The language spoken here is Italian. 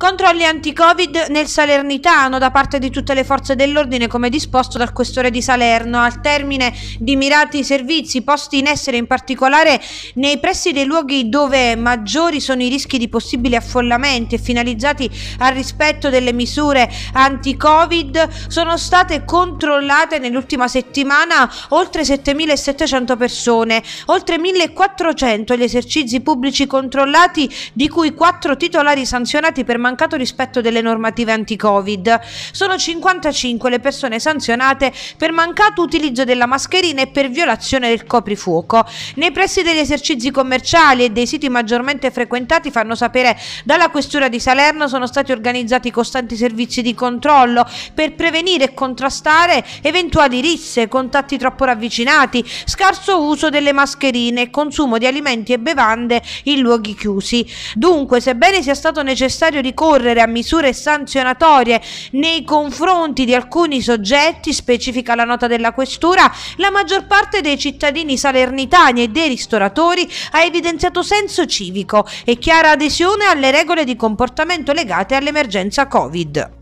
Controlli anti-Covid nel Salernitano da parte di tutte le forze dell'ordine come disposto dal questore di Salerno al termine di mirati servizi posti in essere in particolare nei pressi dei luoghi dove maggiori sono i rischi di possibili affollamenti e finalizzati al rispetto delle misure anti-Covid sono state controllate nell'ultima settimana oltre 7.700 persone, oltre 1.400 gli esercizi pubblici controllati di cui 4 titolari sanzionati morti per mancato rispetto delle normative anti-Covid. Sono 55 le persone sanzionate per mancato utilizzo della mascherina e per violazione del coprifuoco. Nei pressi degli esercizi commerciali e dei siti maggiormente frequentati fanno sapere dalla Questura di Salerno sono stati organizzati costanti servizi di controllo per prevenire e contrastare eventuali risse, contatti troppo ravvicinati, scarso uso delle mascherine, e consumo di alimenti e bevande in luoghi chiusi. Dunque, sebbene sia stato necessario necessario ricorrere a misure sanzionatorie nei confronti di alcuni soggetti, specifica la nota della questura, la maggior parte dei cittadini salernitani e dei ristoratori ha evidenziato senso civico e chiara adesione alle regole di comportamento legate all'emergenza Covid.